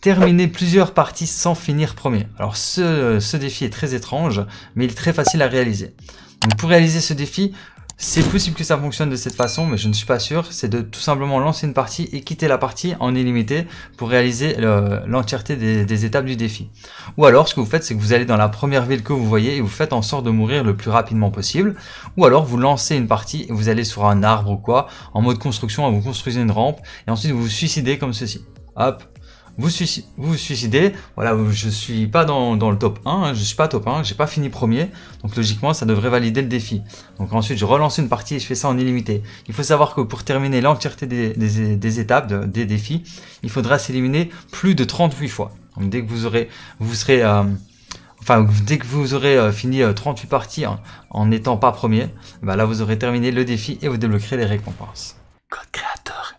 terminer plusieurs parties sans finir premier. Alors ce, ce, défi est très étrange, mais il est très facile à réaliser. Donc pour réaliser ce défi, c'est possible que ça fonctionne de cette façon, mais je ne suis pas sûr. C'est de tout simplement lancer une partie et quitter la partie en illimité pour réaliser l'entièreté des, des, étapes du défi. Ou alors, ce que vous faites, c'est que vous allez dans la première ville que vous voyez et vous faites en sorte de mourir le plus rapidement possible. Ou alors, vous lancez une partie et vous allez sur un arbre ou quoi, en mode construction, vous construisez une rampe, et ensuite vous vous suicidez comme ceci. Hop, vous suicidez, vous, suicidez. Voilà, je suis pas dans, le top 1, hein, je suis pas top 1, j'ai pas fini premier, donc logiquement ça devrait valider le défi. Donc ensuite je relance une partie et je fais ça en illimité. Il faut savoir que pour terminer l'entièreté des, étapes, des défis, il faudra s'éliminer plus de 38 fois. Donc dès que vous aurez, vous serez, euh, enfin dès que vous aurez euh, fini 38 euh, parties en n'étant pas premier, bah là vous aurez terminé le défi et vous débloquerez les récompenses. Code créateur